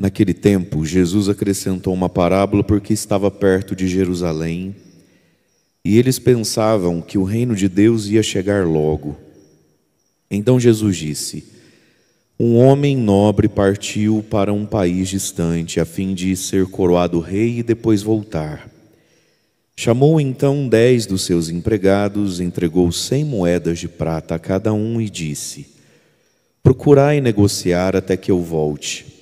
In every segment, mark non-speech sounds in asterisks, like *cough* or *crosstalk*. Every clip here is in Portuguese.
Naquele tempo, Jesus acrescentou uma parábola porque estava perto de Jerusalém e eles pensavam que o reino de Deus ia chegar logo. Então Jesus disse: Um homem nobre partiu para um país distante a fim de ser coroado rei e depois voltar. Chamou então dez dos seus empregados, entregou cem moedas de prata a cada um e disse: Procurai negociar até que eu volte.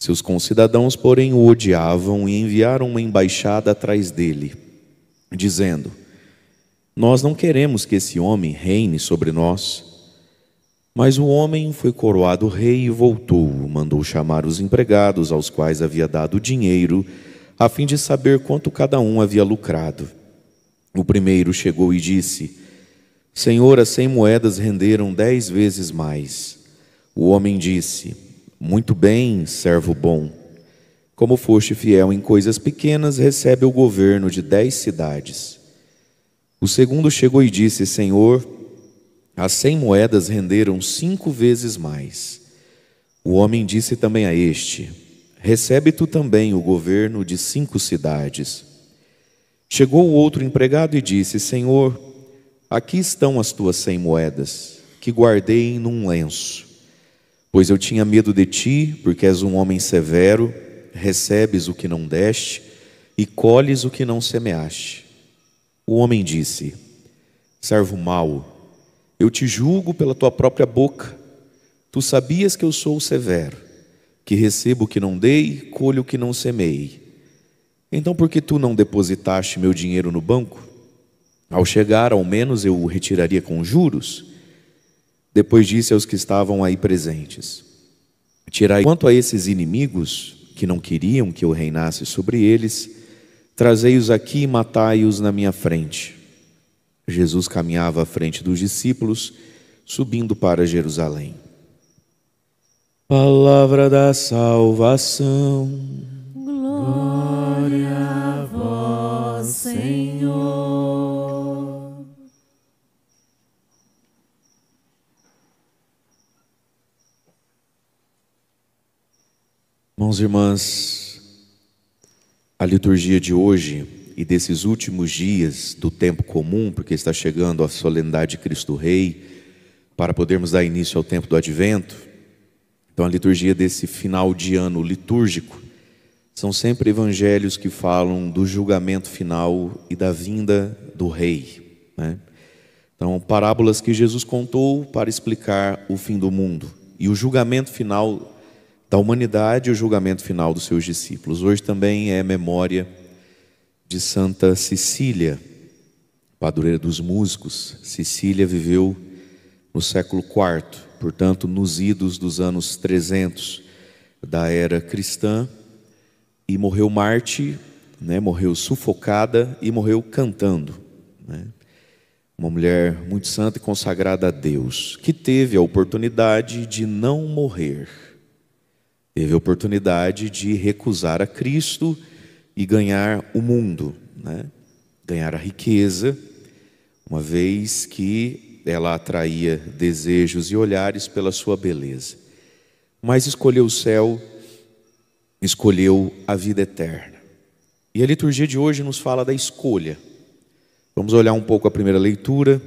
Seus concidadãos, porém, o odiavam e enviaram uma embaixada atrás dele, dizendo: Nós não queremos que esse homem reine sobre nós. Mas o homem foi coroado rei e voltou, mandou chamar os empregados aos quais havia dado dinheiro, a fim de saber quanto cada um havia lucrado. O primeiro chegou e disse: Senhor, as cem moedas renderam dez vezes mais. O homem disse: muito bem, servo bom. Como foste fiel em coisas pequenas, recebe o governo de dez cidades. O segundo chegou e disse: Senhor, as cem moedas renderam cinco vezes mais. O homem disse também a este: Recebe tu também o governo de cinco cidades. Chegou o outro empregado e disse: Senhor, aqui estão as tuas cem moedas, que guardei num lenço. Pois eu tinha medo de ti, porque és um homem severo, recebes o que não deste e colhes o que não semeaste. O homem disse: Servo mau, eu te julgo pela tua própria boca. Tu sabias que eu sou severo, que recebo o que não dei, colho o que não semei. Então por que tu não depositaste meu dinheiro no banco? Ao chegar, ao menos eu o retiraria com juros. Depois disse aos que estavam aí presentes: Tirai quanto a esses inimigos que não queriam que eu reinasse sobre eles, trazei-os aqui e matai-os na minha frente. Jesus caminhava à frente dos discípulos, subindo para Jerusalém. Palavra da salvação. Irmãos e irmãs, a liturgia de hoje e desses últimos dias do tempo comum, porque está chegando a solenidade de Cristo Rei, para podermos dar início ao tempo do advento. Então, a liturgia desse final de ano litúrgico são sempre evangelhos que falam do julgamento final e da vinda do Rei. Né? Então, parábolas que Jesus contou para explicar o fim do mundo e o julgamento final da humanidade e o julgamento final dos seus discípulos. Hoje também é memória de Santa Cecília, padroeira dos músicos. Cecília viveu no século IV, portanto, nos idos dos anos 300 da era cristã, e morreu Marte, né, morreu sufocada e morreu cantando. Né? Uma mulher muito santa e consagrada a Deus, que teve a oportunidade de não morrer Teve a oportunidade de recusar a Cristo e ganhar o mundo, né? ganhar a riqueza, uma vez que ela atraía desejos e olhares pela sua beleza. Mas escolheu o céu, escolheu a vida eterna. E a liturgia de hoje nos fala da escolha. Vamos olhar um pouco a primeira leitura,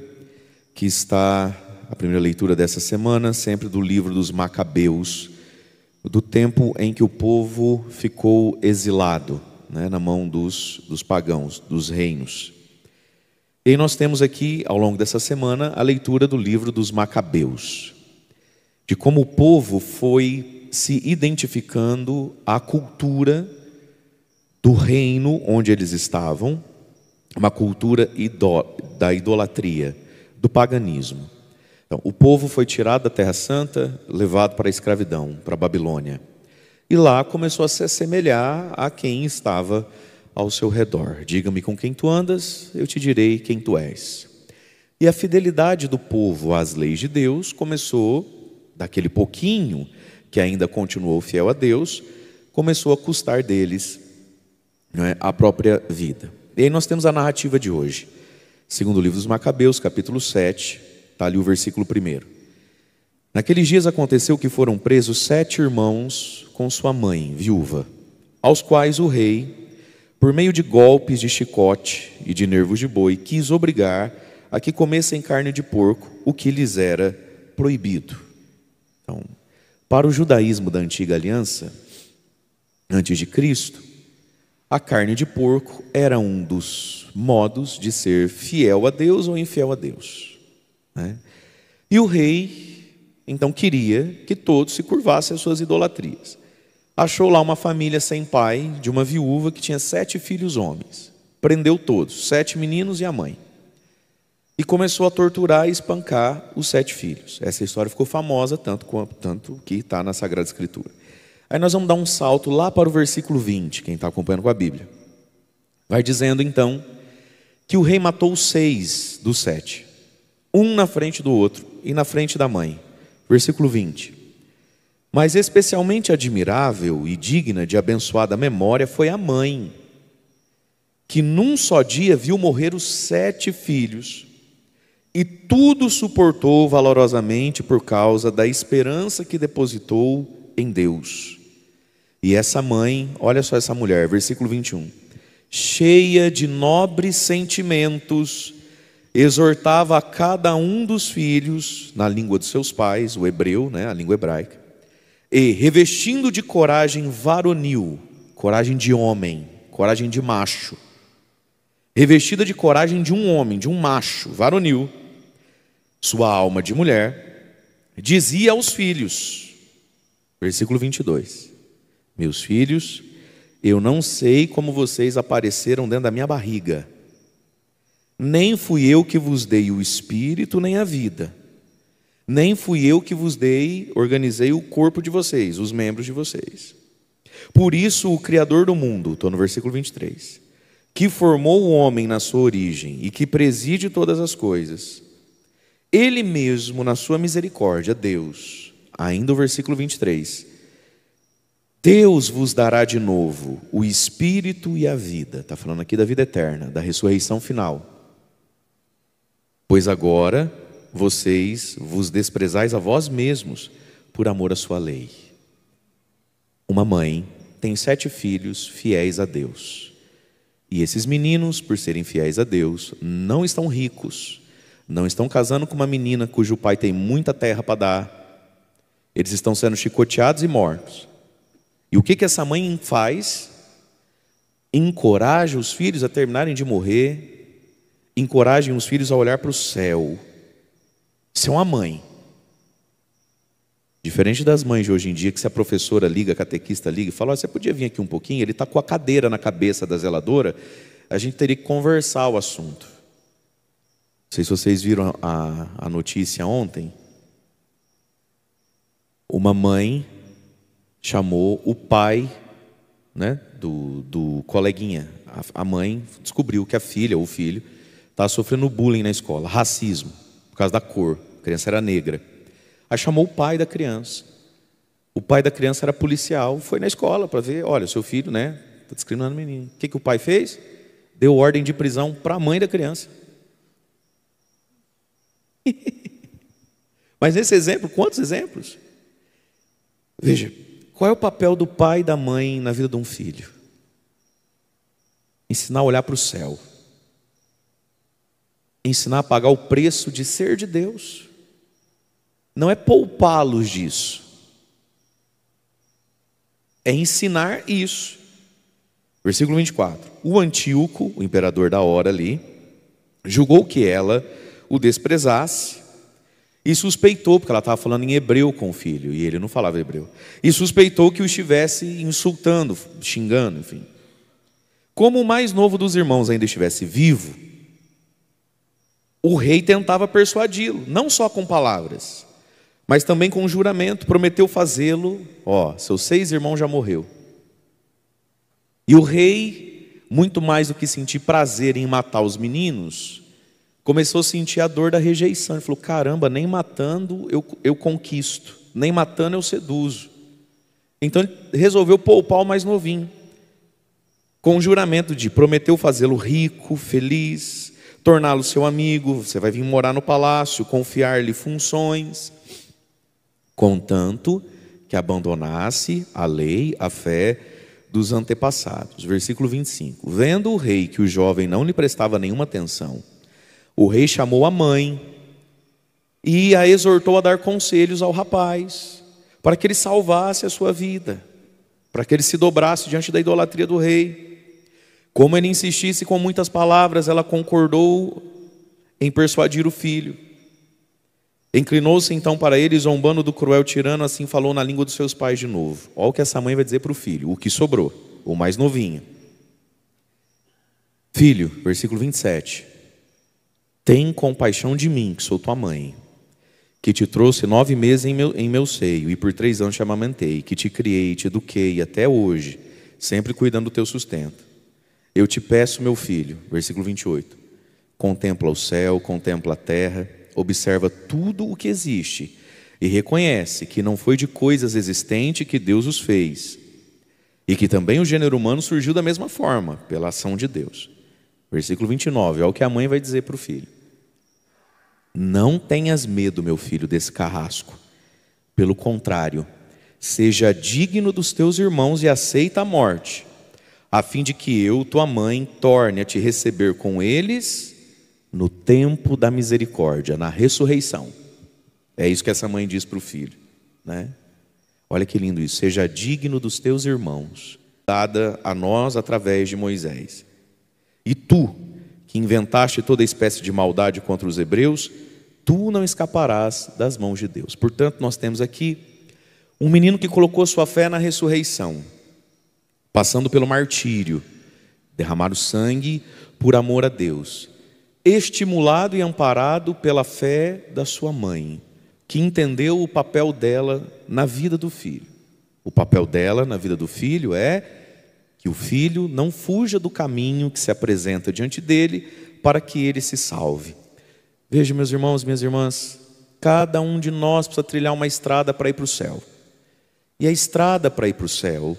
que está a primeira leitura dessa semana, sempre do livro dos Macabeus, do tempo em que o povo ficou exilado né, na mão dos, dos pagãos, dos reinos. E aí nós temos aqui, ao longo dessa semana, a leitura do livro dos Macabeus, de como o povo foi se identificando à cultura do reino onde eles estavam, uma cultura da idolatria, do paganismo. Então, o povo foi tirado da Terra Santa, levado para a escravidão, para a Babilônia. E lá começou a se assemelhar a quem estava ao seu redor. Diga-me com quem tu andas, eu te direi quem tu és. E a fidelidade do povo às leis de Deus começou, daquele pouquinho que ainda continuou fiel a Deus, começou a custar deles é, a própria vida. E aí nós temos a narrativa de hoje. Segundo o livro dos Macabeus, capítulo 7, Está ali o versículo primeiro. Naqueles dias aconteceu que foram presos sete irmãos com sua mãe, viúva, aos quais o rei, por meio de golpes de chicote e de nervos de boi, quis obrigar a que comessem carne de porco, o que lhes era proibido. Então, para o judaísmo da antiga aliança, antes de Cristo, a carne de porco era um dos modos de ser fiel a Deus ou infiel a Deus. Né? E o rei, então, queria que todos se curvassem às suas idolatrias. Achou lá uma família sem pai, de uma viúva que tinha sete filhos homens. Prendeu todos, sete meninos e a mãe. E começou a torturar e espancar os sete filhos. Essa história ficou famosa, tanto, quanto, tanto que está na Sagrada Escritura. Aí nós vamos dar um salto lá para o versículo 20, quem está acompanhando com a Bíblia. Vai dizendo então que o rei matou seis dos sete um na frente do outro e na frente da mãe. Versículo 20. Mas especialmente admirável e digna de abençoada memória foi a mãe, que num só dia viu morrer os sete filhos e tudo suportou valorosamente por causa da esperança que depositou em Deus. E essa mãe, olha só essa mulher, versículo 21, cheia de nobres sentimentos, exortava a cada um dos filhos, na língua de seus pais, o hebreu, né, a língua hebraica, e revestindo de coragem varonil, coragem de homem, coragem de macho, revestida de coragem de um homem, de um macho, varonil, sua alma de mulher, dizia aos filhos, versículo 22, meus filhos, eu não sei como vocês apareceram dentro da minha barriga, nem fui eu que vos dei o espírito, nem a vida. Nem fui eu que vos dei, organizei o corpo de vocês, os membros de vocês. Por isso, o Criador do mundo, estou no versículo 23, que formou o homem na sua origem e que preside todas as coisas, ele mesmo, na sua misericórdia, Deus, ainda o versículo 23, Deus vos dará de novo o espírito e a vida, está falando aqui da vida eterna, da ressurreição final Pois agora vocês vos desprezais a vós mesmos por amor à sua lei. Uma mãe tem sete filhos fiéis a Deus. E esses meninos, por serem fiéis a Deus, não estão ricos, não estão casando com uma menina cujo pai tem muita terra para dar. Eles estão sendo chicoteados e mortos. E o que, que essa mãe faz? Encoraja os filhos a terminarem de morrer, encorajem os filhos a olhar para o céu. Isso é uma mãe. Diferente das mães de hoje em dia, que se a professora liga, a catequista liga e fala: oh, você podia vir aqui um pouquinho? Ele está com a cadeira na cabeça da zeladora. A gente teria que conversar o assunto. Não sei se vocês viram a, a notícia ontem. Uma mãe chamou o pai né, do, do coleguinha. A, a mãe descobriu que a filha ou o filho Estava sofrendo bullying na escola, racismo, por causa da cor. A criança era negra. Aí chamou o pai da criança. O pai da criança era policial, foi na escola para ver, olha, seu filho, né, está discriminando o menino. O que, que o pai fez? Deu ordem de prisão para a mãe da criança. *laughs* Mas nesse exemplo, quantos exemplos? Veja, qual é o papel do pai e da mãe na vida de um filho? Ensinar a olhar para o céu ensinar a pagar o preço de ser de Deus. Não é poupá-los disso. É ensinar isso. Versículo 24. O Antíoco, o imperador da hora ali, julgou que ela o desprezasse e suspeitou, porque ela estava falando em hebreu com o filho, e ele não falava hebreu, e suspeitou que o estivesse insultando, xingando, enfim. Como o mais novo dos irmãos ainda estivesse vivo, o rei tentava persuadi-lo, não só com palavras, mas também com juramento, prometeu fazê-lo. Ó, seus seis irmãos já morreu. E o rei, muito mais do que sentir prazer em matar os meninos, começou a sentir a dor da rejeição. Ele falou: caramba, nem matando eu, eu conquisto, nem matando eu seduzo. Então ele resolveu poupar o mais novinho, com juramento de prometeu fazê-lo rico, feliz, torná-lo seu amigo, você vai vir morar no palácio, confiar-lhe funções, contanto que abandonasse a lei, a fé dos antepassados. Versículo 25. Vendo o rei que o jovem não lhe prestava nenhuma atenção, o rei chamou a mãe e a exortou a dar conselhos ao rapaz, para que ele salvasse a sua vida, para que ele se dobrasse diante da idolatria do rei. Como ele insistisse com muitas palavras, ela concordou em persuadir o filho. Inclinou-se então para ele, zombando do cruel tirano, assim falou na língua dos seus pais de novo. Olha o que essa mãe vai dizer para o filho, o que sobrou, o mais novinho. Filho, versículo 27. Tem compaixão de mim, que sou tua mãe, que te trouxe nove meses em meu, em meu seio, e por três anos te amamentei, que te criei, te eduquei até hoje, sempre cuidando do teu sustento. Eu te peço, meu filho, versículo 28, contempla o céu, contempla a terra, observa tudo o que existe e reconhece que não foi de coisas existentes que Deus os fez e que também o gênero humano surgiu da mesma forma, pela ação de Deus. Versículo 29, é o que a mãe vai dizer para o filho. Não tenhas medo, meu filho, desse carrasco. Pelo contrário, seja digno dos teus irmãos e aceita a morte a fim de que eu, tua mãe, torne a te receber com eles no tempo da misericórdia, na ressurreição. É isso que essa mãe diz para o filho, né? Olha que lindo isso. Seja digno dos teus irmãos, dada a nós através de Moisés. E tu, que inventaste toda espécie de maldade contra os hebreus, tu não escaparás das mãos de Deus. Portanto, nós temos aqui um menino que colocou sua fé na ressurreição passando pelo martírio, derramar o sangue por amor a Deus, estimulado e amparado pela fé da sua mãe, que entendeu o papel dela na vida do filho. O papel dela na vida do filho é que o filho não fuja do caminho que se apresenta diante dele para que ele se salve. Veja, meus irmãos, minhas irmãs, cada um de nós precisa trilhar uma estrada para ir para o céu. E a estrada para ir para o céu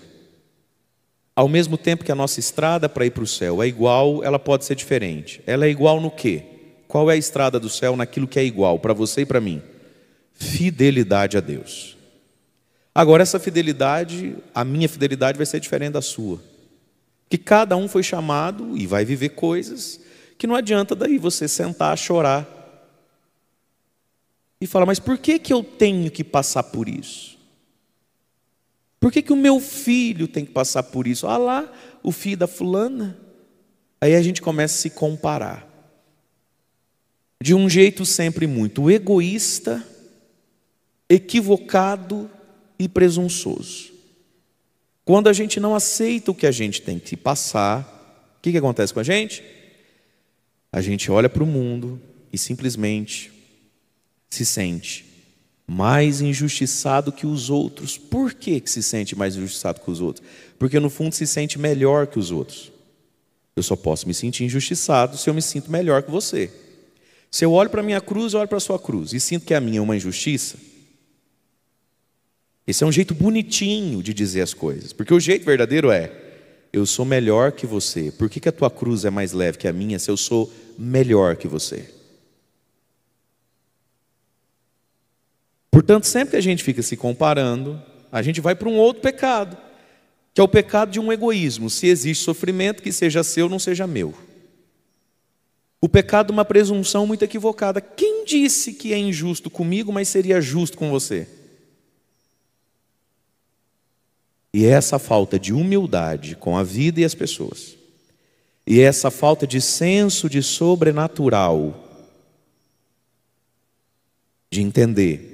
ao mesmo tempo que a nossa estrada para ir para o céu é igual, ela pode ser diferente. Ela é igual no quê? Qual é a estrada do céu naquilo que é igual para você e para mim? Fidelidade a Deus. Agora, essa fidelidade, a minha fidelidade vai ser diferente da sua. Que cada um foi chamado e vai viver coisas que não adianta daí você sentar, chorar e falar, mas por que, que eu tenho que passar por isso? Por que, que o meu filho tem que passar por isso? Ah lá, o filho da fulana. Aí a gente começa a se comparar. De um jeito sempre muito egoísta, equivocado e presunçoso. Quando a gente não aceita o que a gente tem que passar, o que, que acontece com a gente? A gente olha para o mundo e simplesmente se sente mais injustiçado que os outros. Por que, que se sente mais injustiçado que os outros? Porque no fundo se sente melhor que os outros. Eu só posso me sentir injustiçado se eu me sinto melhor que você. Se eu olho para a minha cruz, eu olho para a sua cruz e sinto que a minha é uma injustiça. Esse é um jeito bonitinho de dizer as coisas, porque o jeito verdadeiro é: eu sou melhor que você. Por que, que a tua cruz é mais leve que a minha se eu sou melhor que você? Portanto, sempre que a gente fica se comparando, a gente vai para um outro pecado, que é o pecado de um egoísmo. Se existe sofrimento, que seja seu, não seja meu. O pecado de é uma presunção muito equivocada. Quem disse que é injusto comigo, mas seria justo com você? E é essa falta de humildade com a vida e as pessoas, e é essa falta de senso de sobrenatural, de entender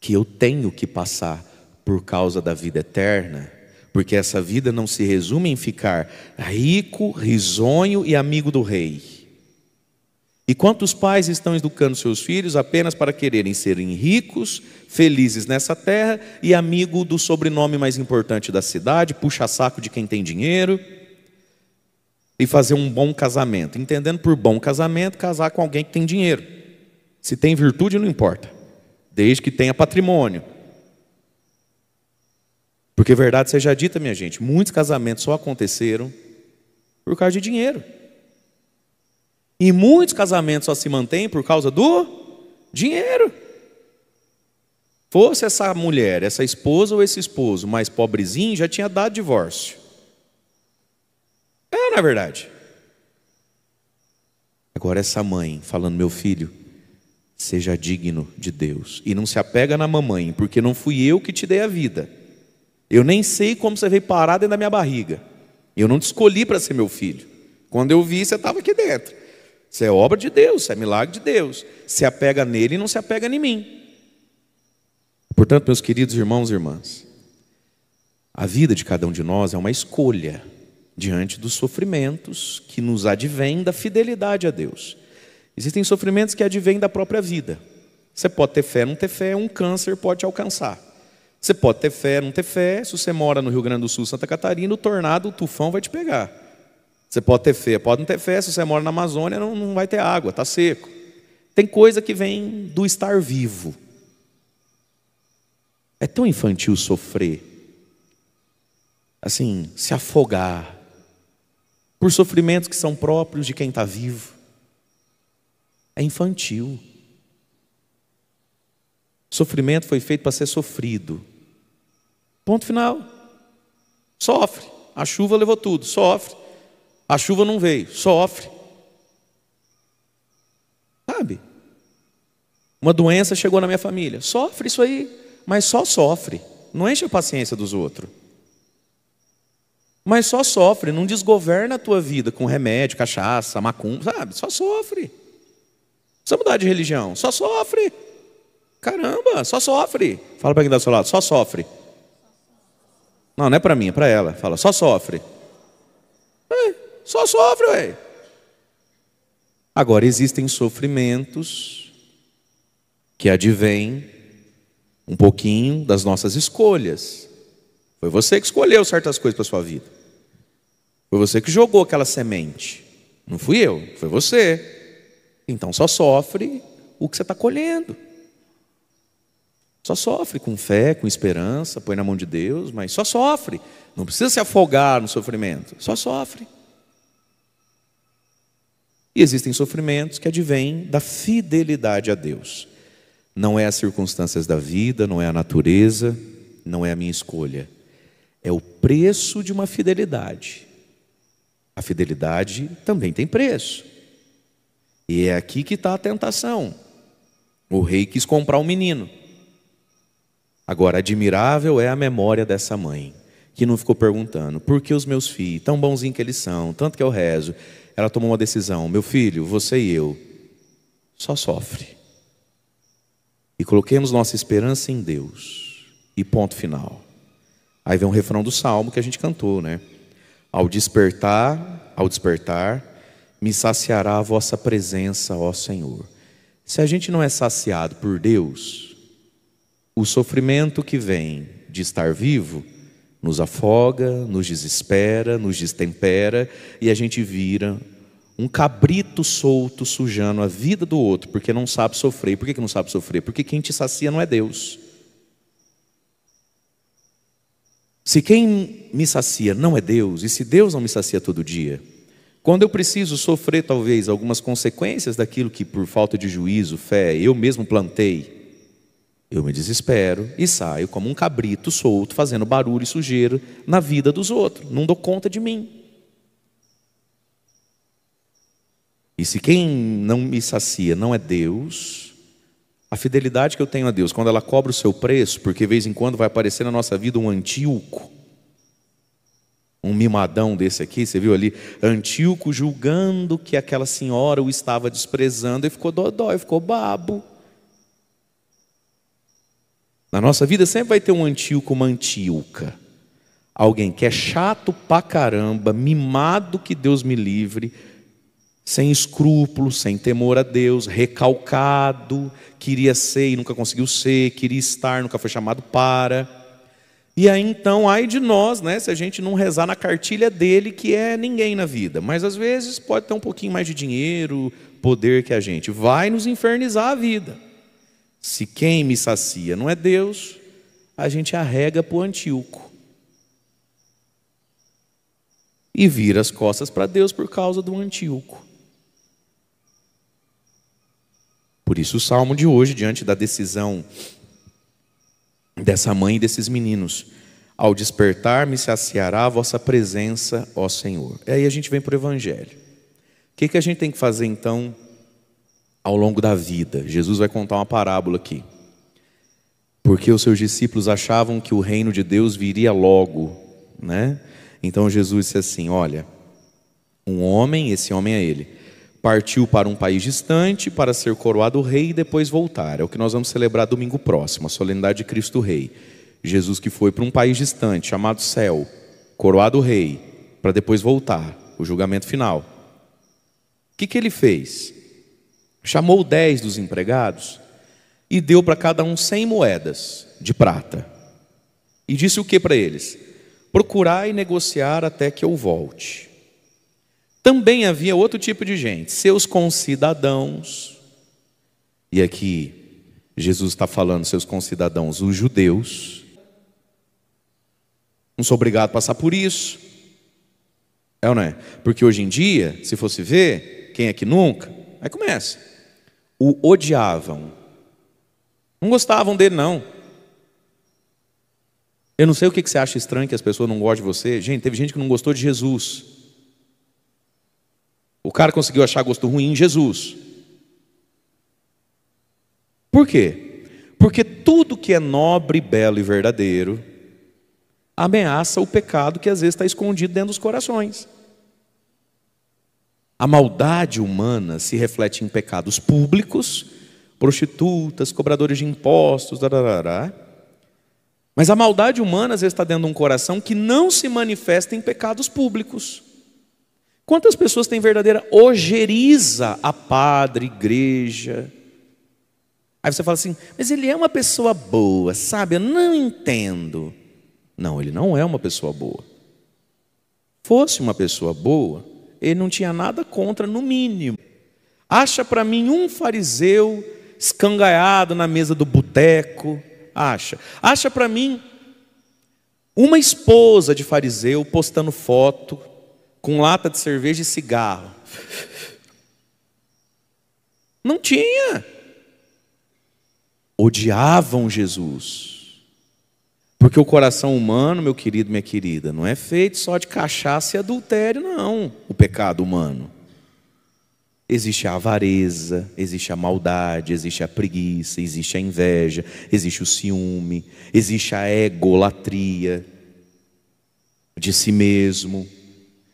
que eu tenho que passar por causa da vida eterna, porque essa vida não se resume em ficar rico, risonho e amigo do rei. E quantos pais estão educando seus filhos apenas para quererem serem ricos, felizes nessa terra e amigo do sobrenome mais importante da cidade, puxa-saco de quem tem dinheiro? e fazer um bom casamento. Entendendo por bom casamento, casar com alguém que tem dinheiro. Se tem virtude, não importa desde que tenha patrimônio. Porque verdade seja dita, minha gente, muitos casamentos só aconteceram por causa de dinheiro. E muitos casamentos só se mantêm por causa do dinheiro. Fosse essa mulher, essa esposa ou esse esposo mais pobrezinho, já tinha dado divórcio. É, na é verdade. Agora essa mãe falando, meu filho, Seja digno de Deus. E não se apega na mamãe, porque não fui eu que te dei a vida. Eu nem sei como você veio parar dentro da minha barriga. Eu não te escolhi para ser meu filho. Quando eu vi, você estava aqui dentro. isso é obra de Deus, isso é milagre de Deus. Se apega nele e não se apega em mim. Portanto, meus queridos irmãos e irmãs, a vida de cada um de nós é uma escolha diante dos sofrimentos que nos advém da fidelidade a Deus. Existem sofrimentos que advêm da própria vida. Você pode ter fé, não ter fé, um câncer pode te alcançar. Você pode ter fé, não ter fé, se você mora no Rio Grande do Sul, Santa Catarina, o tornado, o tufão vai te pegar. Você pode ter fé, pode não ter fé, se você mora na Amazônia, não, não vai ter água, está seco. Tem coisa que vem do estar vivo. É tão infantil sofrer, assim, se afogar, por sofrimentos que são próprios de quem está vivo é infantil. Sofrimento foi feito para ser sofrido. Ponto final. Sofre. A chuva levou tudo, sofre. A chuva não veio, sofre. Sabe? Uma doença chegou na minha família, sofre isso aí, mas só sofre. Não enche a paciência dos outros. Mas só sofre, não desgoverna a tua vida com remédio, cachaça, macumba, sabe? Só sofre. Não precisa mudar de religião, só sofre. Caramba, só sofre. Fala para quem está do seu lado, só sofre. Não, não é para mim, é para ela. Fala, só sofre. É, só sofre, ué. Agora, existem sofrimentos que advêm um pouquinho das nossas escolhas. Foi você que escolheu certas coisas para sua vida. Foi você que jogou aquela semente. Não fui eu, foi você. Então só sofre o que você está colhendo. Só sofre com fé, com esperança, põe na mão de Deus, mas só sofre. Não precisa se afogar no sofrimento, só sofre. E existem sofrimentos que advêm da fidelidade a Deus. Não é as circunstâncias da vida, não é a natureza, não é a minha escolha. É o preço de uma fidelidade. A fidelidade também tem preço. E é aqui que está a tentação. O rei quis comprar o um menino. Agora, admirável é a memória dessa mãe, que não ficou perguntando por que os meus filhos, tão bonzinhos que eles são, tanto que eu rezo, ela tomou uma decisão: meu filho, você e eu, só sofre. E coloquemos nossa esperança em Deus. E ponto final. Aí vem um refrão do salmo que a gente cantou, né? Ao despertar, ao despertar, me saciará a vossa presença, ó Senhor. Se a gente não é saciado por Deus, o sofrimento que vem de estar vivo nos afoga, nos desespera, nos destempera e a gente vira um cabrito solto sujando a vida do outro porque não sabe sofrer. Por que não sabe sofrer? Porque quem te sacia não é Deus. Se quem me sacia não é Deus, e se Deus não me sacia todo dia, quando eu preciso sofrer, talvez, algumas consequências daquilo que, por falta de juízo, fé, eu mesmo plantei, eu me desespero e saio como um cabrito solto, fazendo barulho e sujeira na vida dos outros, não dou conta de mim. E se quem não me sacia não é Deus, a fidelidade que eu tenho a Deus, quando ela cobra o seu preço, porque de vez em quando vai aparecer na nossa vida um antíoco, um mimadão desse aqui, você viu ali, Antíoco julgando que aquela senhora o estava desprezando e ficou dodói, ficou babo. Na nossa vida sempre vai ter um Antíoco, uma Antíoca. Alguém que é chato pra caramba, mimado que Deus me livre, sem escrúpulo, sem temor a Deus, recalcado, queria ser e nunca conseguiu ser, queria estar, nunca foi chamado para. E aí então, ai de nós, né, se a gente não rezar na cartilha dele, que é ninguém na vida. Mas às vezes pode ter um pouquinho mais de dinheiro, poder que a gente. Vai nos infernizar a vida. Se quem me sacia não é Deus, a gente arrega para o antíoco. E vira as costas para Deus por causa do antíoco. Por isso o salmo de hoje, diante da decisão dessa mãe e desses meninos. Ao despertar, me saciará a vossa presença, ó Senhor. E aí a gente vem para o Evangelho. O que, que a gente tem que fazer então ao longo da vida? Jesus vai contar uma parábola aqui. Porque os seus discípulos achavam que o reino de Deus viria logo, né? Então Jesus disse assim: Olha, um homem, esse homem é ele partiu para um país distante para ser coroado rei e depois voltar. É o que nós vamos celebrar domingo próximo, a solenidade de Cristo Rei. Jesus que foi para um país distante, chamado céu, coroado rei, para depois voltar, o julgamento final. O que, que ele fez? Chamou dez dos empregados e deu para cada um cem moedas de prata. E disse o que para eles? procurar e negociar até que eu volte. Também havia outro tipo de gente, seus concidadãos. E aqui Jesus está falando, seus concidadãos, os judeus. Não sou obrigado a passar por isso. É ou não é? Porque hoje em dia, se fosse ver, quem é que nunca? Aí começa. O odiavam. Não gostavam dele, não. Eu não sei o que você acha estranho que as pessoas não gostem de você. Gente, teve gente que não gostou de Jesus. O cara conseguiu achar gosto ruim em Jesus. Por quê? Porque tudo que é nobre, belo e verdadeiro ameaça o pecado que às vezes está escondido dentro dos corações. A maldade humana se reflete em pecados públicos, prostitutas, cobradores de impostos, darará. Mas a maldade humana às vezes está dentro de um coração que não se manifesta em pecados públicos. Quantas pessoas têm verdadeira ojeriza a padre, igreja? Aí você fala assim, mas ele é uma pessoa boa, sabe? Eu não entendo. Não, ele não é uma pessoa boa. Fosse uma pessoa boa, ele não tinha nada contra, no mínimo. Acha para mim um fariseu escangaiado na mesa do boteco. Acha. Acha para mim uma esposa de fariseu postando foto com lata de cerveja e cigarro. Não tinha. Odiavam Jesus. Porque o coração humano, meu querido, minha querida, não é feito só de cachaça e adultério, não. O pecado humano. Existe a avareza, existe a maldade, existe a preguiça, existe a inveja, existe o ciúme, existe a egolatria de si mesmo.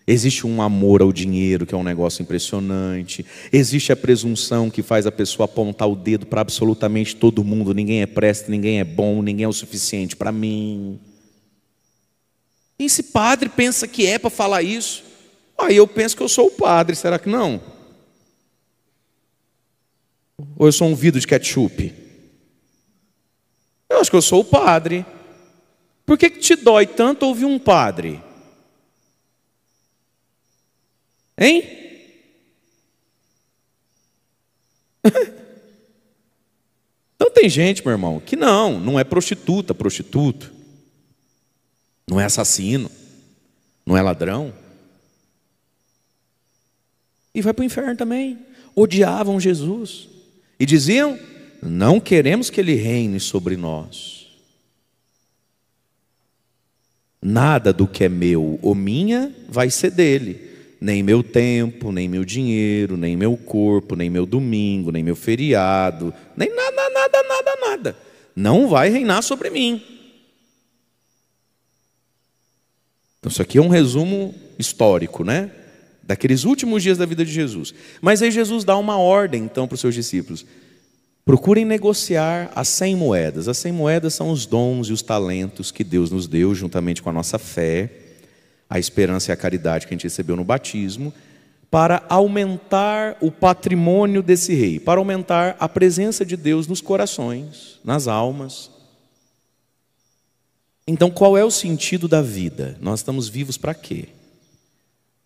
Existe um amor ao dinheiro, que é um negócio impressionante. Existe a presunção que faz a pessoa apontar o dedo para absolutamente todo mundo. Ninguém é presto, ninguém é bom, ninguém é o suficiente para mim. E esse padre pensa que é para falar isso? Aí ah, eu penso que eu sou o padre, será que não? Ou eu sou um vidro de ketchup? Eu acho que eu sou o padre. Por que, que te dói tanto ouvir um padre? Hein? então *laughs* tem gente, meu irmão, que não, não é prostituta, prostituto, não é assassino, não é ladrão. E vai para o inferno também. Odiavam Jesus e diziam: Não queremos que ele reine sobre nós. Nada do que é meu ou minha vai ser dele nem meu tempo, nem meu dinheiro, nem meu corpo, nem meu domingo, nem meu feriado, nem nada, nada, nada, nada. Não vai reinar sobre mim. Então, isso aqui é um resumo histórico, né? Daqueles últimos dias da vida de Jesus. Mas aí Jesus dá uma ordem, então, para os seus discípulos. Procurem negociar as 100 moedas. As 100 moedas são os dons e os talentos que Deus nos deu juntamente com a nossa fé a esperança e a caridade que a gente recebeu no batismo, para aumentar o patrimônio desse rei, para aumentar a presença de Deus nos corações, nas almas. Então, qual é o sentido da vida? Nós estamos vivos para quê?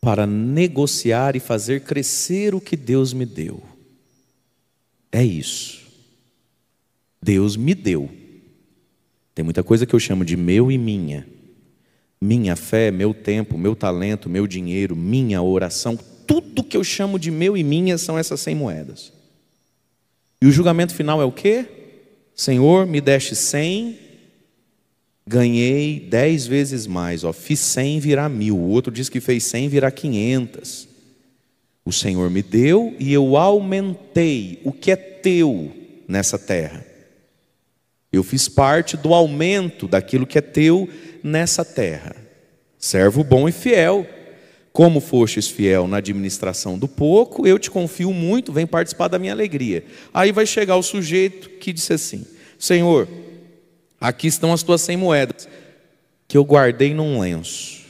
Para negociar e fazer crescer o que Deus me deu. É isso. Deus me deu. Tem muita coisa que eu chamo de meu e minha minha fé, meu tempo, meu talento, meu dinheiro, minha oração, tudo que eu chamo de meu e minha são essas 100 moedas. E o julgamento final é o quê? Senhor, me deste 100, ganhei 10 vezes mais, ó, fiz 100 virar mil, o outro diz que fez 100 virar 500. O Senhor me deu e eu aumentei o que é teu nessa terra. Eu fiz parte do aumento daquilo que é teu nessa terra. Servo bom e fiel. Como fostes fiel na administração do pouco, eu te confio muito, vem participar da minha alegria. Aí vai chegar o sujeito que disse assim: Senhor, aqui estão as tuas cem moedas, que eu guardei num lenço.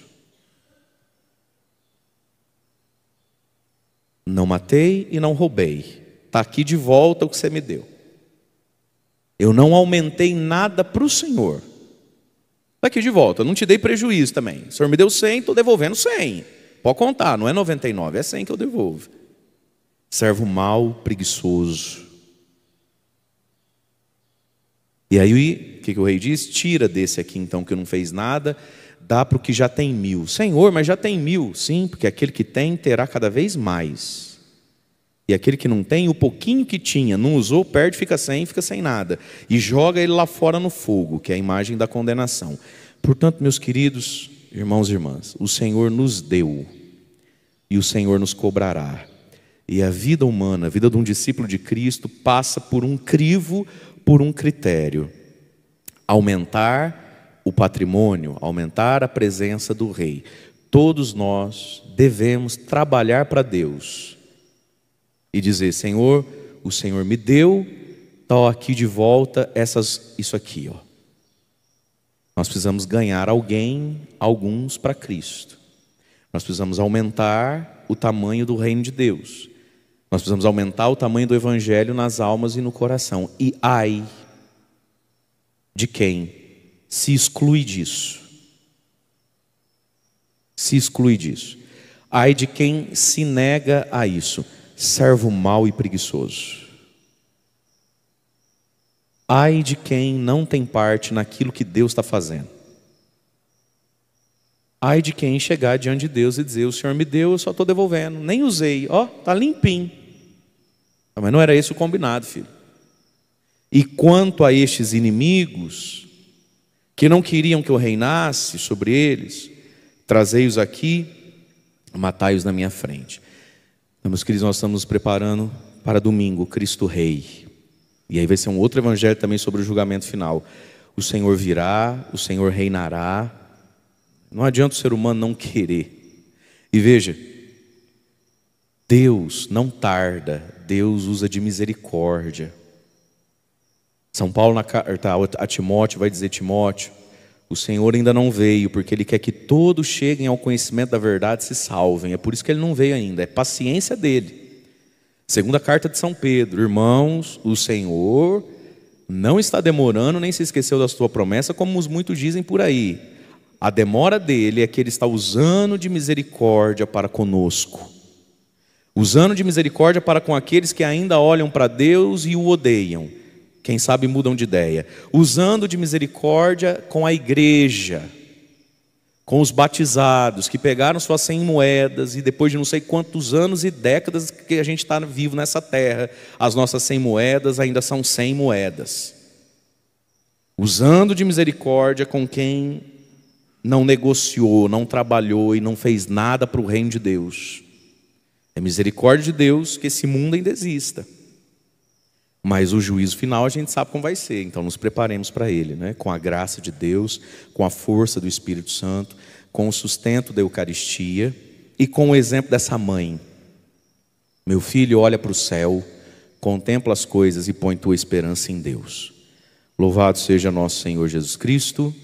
Não matei e não roubei. Está aqui de volta o que você me deu. Eu não aumentei nada para o Senhor. Daqui tá de volta, não te dei prejuízo também. O Senhor me deu 100, estou devolvendo 100. Pode contar, não é 99, é 100 que eu devolvo. Servo mau, preguiçoso. E aí, o que, que o rei diz? Tira desse aqui então que não fez nada, dá para o que já tem mil. Senhor, mas já tem mil. Sim, porque aquele que tem terá cada vez mais. E aquele que não tem, o pouquinho que tinha, não usou, perde, fica sem, fica sem nada. E joga ele lá fora no fogo, que é a imagem da condenação. Portanto, meus queridos irmãos e irmãs, o Senhor nos deu e o Senhor nos cobrará. E a vida humana, a vida de um discípulo de Cristo, passa por um crivo, por um critério: aumentar o patrimônio, aumentar a presença do Rei. Todos nós devemos trabalhar para Deus e dizer: Senhor, o Senhor me deu, tal aqui de volta essas, isso aqui, ó. Nós precisamos ganhar alguém, alguns para Cristo. Nós precisamos aumentar o tamanho do reino de Deus. Nós precisamos aumentar o tamanho do evangelho nas almas e no coração. E ai de quem se exclui disso. Se exclui disso. Ai de quem se nega a isso servo mau e preguiçoso. Ai de quem não tem parte naquilo que Deus está fazendo. Ai de quem chegar diante de Deus e dizer: O Senhor me deu, eu só estou devolvendo, nem usei, ó, oh, tá limpinho. Ah, mas não era esse o combinado, filho. E quanto a estes inimigos, que não queriam que eu reinasse sobre eles, trazei-os aqui, matai-os na minha frente meus queridos, nós estamos nos preparando para domingo, Cristo Rei. E aí vai ser um outro evangelho também sobre o julgamento final. O Senhor virá, o Senhor reinará. Não adianta o ser humano não querer. E veja, Deus não tarda, Deus usa de misericórdia. São Paulo na carta a Timóteo vai dizer Timóteo, o Senhor ainda não veio, porque Ele quer que todos cheguem ao conhecimento da verdade e se salvem. É por isso que Ele não veio ainda, é paciência dele. Segunda carta de São Pedro: Irmãos, o Senhor não está demorando, nem se esqueceu da sua promessa, como os muitos dizem por aí. A demora dele é que ele está usando de misericórdia para conosco, usando de misericórdia para com aqueles que ainda olham para Deus e o odeiam, quem sabe mudam de ideia. Usando de misericórdia com a igreja, com os batizados, que pegaram suas 100 moedas e depois de não sei quantos anos e décadas que a gente está vivo nessa terra, as nossas 100 moedas ainda são 100 moedas. Usando de misericórdia com quem não negociou, não trabalhou e não fez nada para o reino de Deus. É misericórdia de Deus que esse mundo ainda exista. Mas o juízo final a gente sabe como vai ser, então nos preparemos para ele, né? com a graça de Deus, com a força do Espírito Santo, com o sustento da Eucaristia e com o exemplo dessa mãe. Meu filho olha para o céu, contempla as coisas e põe tua esperança em Deus. Louvado seja nosso Senhor Jesus Cristo.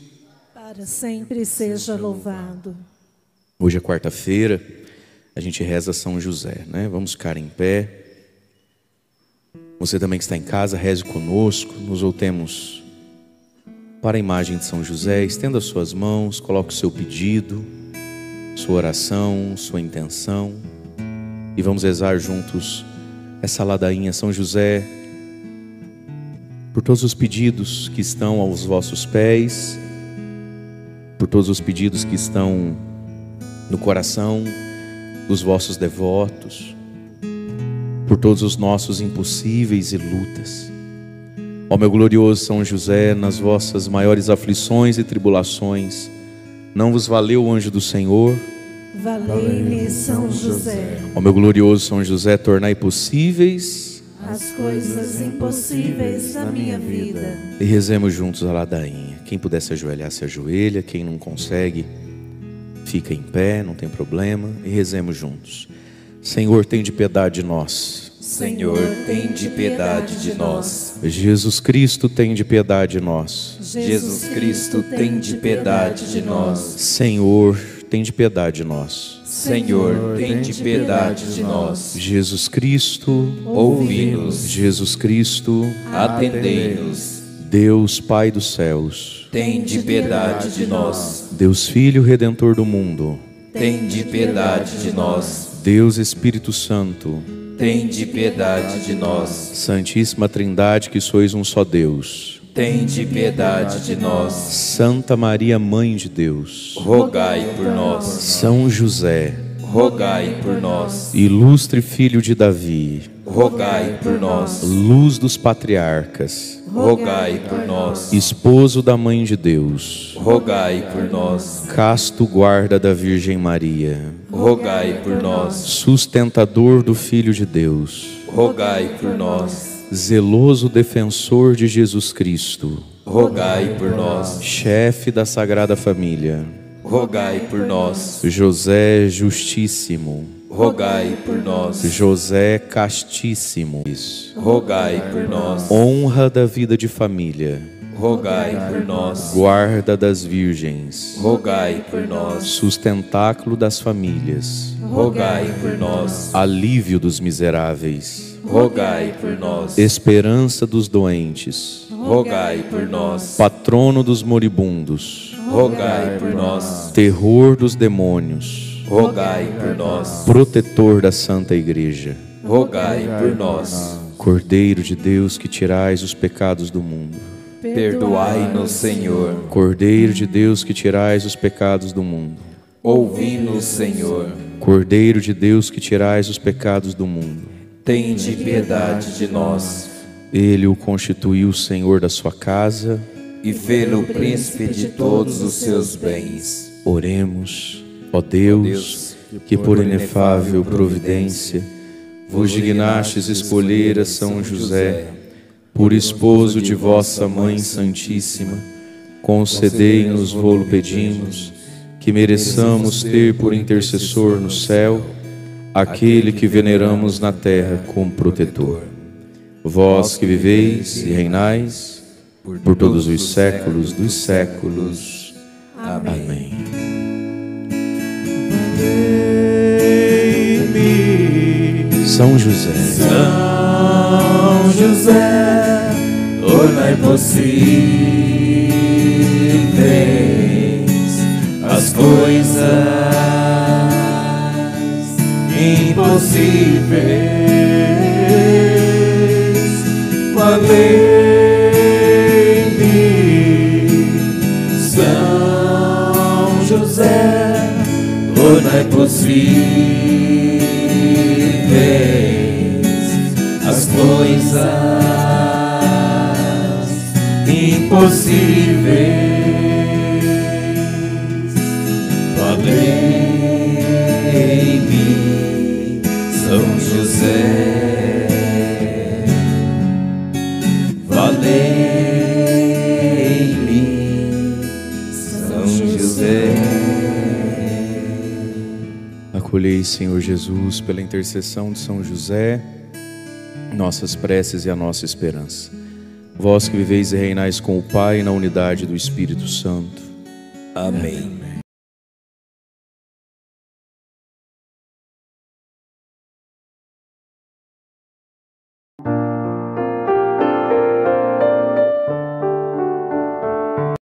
Para sempre seja louvado. Hoje é quarta-feira, a gente reza São José, né? Vamos ficar em pé. Você também que está em casa, reze conosco, nos voltemos para a imagem de São José, estenda suas mãos, coloque o seu pedido, sua oração, sua intenção e vamos rezar juntos essa ladainha São José por todos os pedidos que estão aos vossos pés, por todos os pedidos que estão no coração dos vossos devotos por todos os nossos impossíveis e lutas. Ó meu glorioso São José, nas vossas maiores aflições e tribulações, não vos valeu o anjo do Senhor? Valei-me, São José. Ó meu glorioso São José, tornai possíveis as coisas impossíveis na minha vida. E rezemos juntos a ladainha. Quem puder se ajoelhar, se ajoelha. Quem não consegue, fica em pé, não tem problema. E rezemos juntos. Senhor, tem de piedade de nós Senhor, tem de piedade de nós. Jesus Cristo, tem de piedade de nós. Jesus Cristo, tem de piedade de nós. Senhor, tem de piedade de nós. Senhor, tem de piedade de nós. Jesus Cristo, ouvi-nos. Jesus Cristo, atendei-nos. Deus Pai dos céus, tem de piedade de nós. Deus Filho Redentor do mundo, tem de piedade de nós. Deus Espírito Santo, tem piedade de nós. Santíssima Trindade, que sois um só Deus. Tem piedade de nós. Santa Maria, Mãe de Deus. Rogai por nós. São José. Rogai por nós. Ilustre Filho de Davi. Rogai por nós. Luz dos Patriarcas rogai por nós. Esposo da Mãe de Deus, rogai por nós. Casto guarda da Virgem Maria, rogai por nós. Sustentador do Filho de Deus, rogai por nós. Zeloso defensor de Jesus Cristo, rogai por nós. Chefe da Sagrada Família, rogai por nós. José Justíssimo, rogai por nós. José Castíssimo, rogai por nós. Honra da vida de família, rogai por nós. Guarda das virgens, rogai por nós. Sustentáculo das famílias, rogai por nós. Alívio dos miseráveis, rogai por nós. Esperança dos doentes, rogai por nós. Patrono dos moribundos, rogai por nós. Terror dos demônios, rogai por nós. Protetor da Santa Igreja, rogai por nós. Cordeiro de Deus que tirais os pecados do mundo, perdoai-nos, Senhor. Cordeiro de Deus que tirais os pecados do mundo, ouvi-nos, Senhor. Cordeiro de Deus que tirais os pecados do mundo, tende piedade de nós. Ele o constituiu Senhor da sua casa e fê-lo príncipe de todos os seus bens. Oremos. Ó Deus, que por inefável providência vos dignastes escolher a São José, por esposo de vossa Mãe Santíssima, concedei-nos, vô-lo pedimos, que mereçamos ter por intercessor no céu aquele que veneramos na terra como protetor. Vós que viveis e reinais por todos os séculos dos séculos. Amém. Amém me São José. São José, olhai por as coisas impossíveis. Valeu. impossíveis, as coisas impossíveis. Senhor Jesus, pela intercessão de São José, nossas preces e a nossa esperança. Vós que viveis e reinais com o Pai na unidade do Espírito Santo. Amém. Amém.